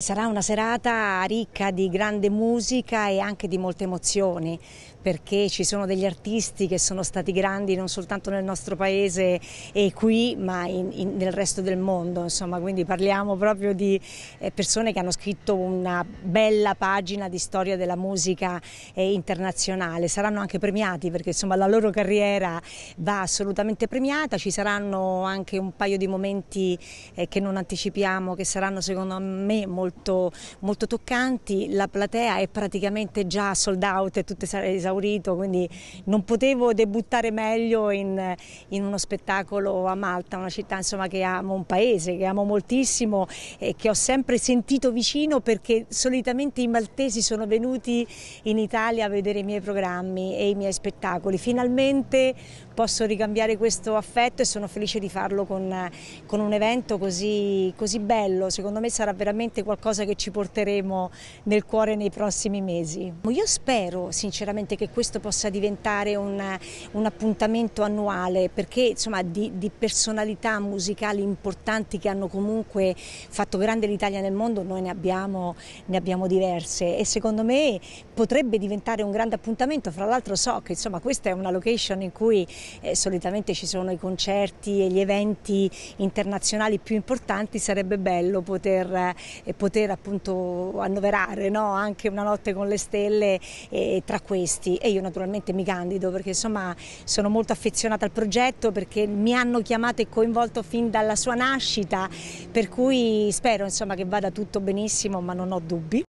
Sarà una serata ricca di grande musica e anche di molte emozioni perché ci sono degli artisti che sono stati grandi non soltanto nel nostro paese e qui ma in, in, nel resto del mondo insomma quindi parliamo proprio di eh, persone che hanno scritto una bella pagina di storia della musica eh, internazionale saranno anche premiati perché insomma la loro carriera va assolutamente premiata ci saranno anche un paio di momenti eh, che non anticipiamo che saranno secondo me molto molto, molto toccanti, la platea è praticamente già sold out, è tutto esaurito, quindi non potevo debuttare meglio in, in uno spettacolo a Malta, una città insomma, che amo, un paese che amo moltissimo e che ho sempre sentito vicino perché solitamente i maltesi sono venuti in Italia a vedere i miei programmi e i miei spettacoli. Finalmente posso ricambiare questo affetto e sono felice di farlo con, con un evento così, così bello, secondo me sarà veramente qualcosa qualcosa che ci porteremo nel cuore nei prossimi mesi. Io spero sinceramente che questo possa diventare un, un appuntamento annuale perché insomma, di, di, personalità musicali importanti che hanno comunque fatto grande l'Italia nel mondo noi ne abbiamo, ne abbiamo diverse e secondo me potrebbe diventare un grande appuntamento, fra l'altro so che insomma, questa è una location in cui eh, solitamente ci sono i concerti e gli eventi internazionali più importanti, sarebbe bello poter, eh, poter poter appunto annoverare no? anche una notte con le stelle eh, tra questi e io naturalmente mi candido perché insomma sono molto affezionata al progetto perché mi hanno chiamato e coinvolto fin dalla sua nascita per cui spero insomma che vada tutto benissimo ma non ho dubbi.